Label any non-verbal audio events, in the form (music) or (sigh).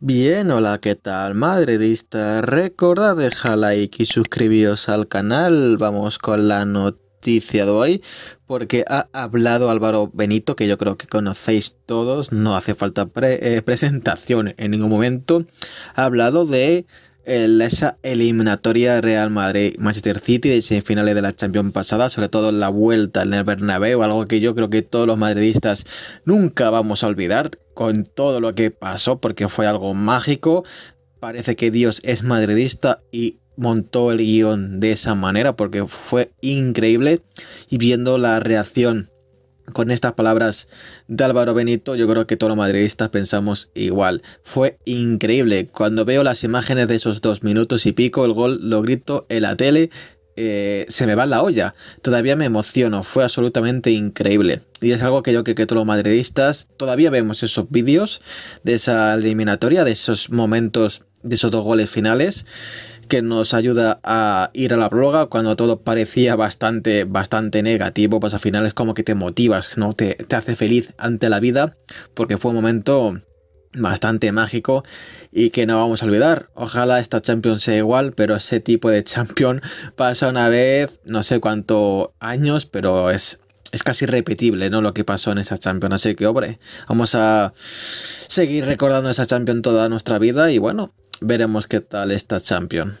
Bien, hola, ¿qué tal, madridista? Recordad dejar like y suscribiros al canal. Vamos con la noticia de hoy, porque ha hablado Álvaro Benito, que yo creo que conocéis todos, no hace falta eh, presentación en ningún momento. Ha hablado de eh, esa eliminatoria Real Madrid-Manchester City de semifinales de la Champions pasada, sobre todo en la vuelta en el Bernabéu, algo que yo creo que todos los madridistas nunca vamos a olvidar, con todo lo que pasó porque fue algo mágico. Parece que Dios es madridista y montó el guión de esa manera porque fue increíble y viendo la reacción con estas palabras de Álvaro Benito, yo creo que todos los madridistas pensamos igual. Fue increíble. Cuando veo las imágenes de esos dos minutos y pico, el gol lo grito en la tele eh, se me va la olla. Todavía me emociono, fue absolutamente increíble. Y es algo que yo creo que todos los madridistas todavía vemos esos vídeos de esa eliminatoria, de esos momentos, de esos dos goles finales, que nos ayuda a ir a la prórroga cuando todo parecía bastante, bastante negativo, pues al final es como que te motivas, ¿no? Te, te hace feliz ante la vida, porque fue un momento bastante mágico y que no vamos a olvidar. Ojalá esta Champions sea igual, pero ese tipo de Champion (laughs) pasa una vez, no sé cuántos años, pero es, es casi repetible, ¿no? Lo que pasó en esa Champion. Así que, hombre, vamos a seguir recordando esa Champion toda nuestra vida y bueno, veremos qué tal esta Champion.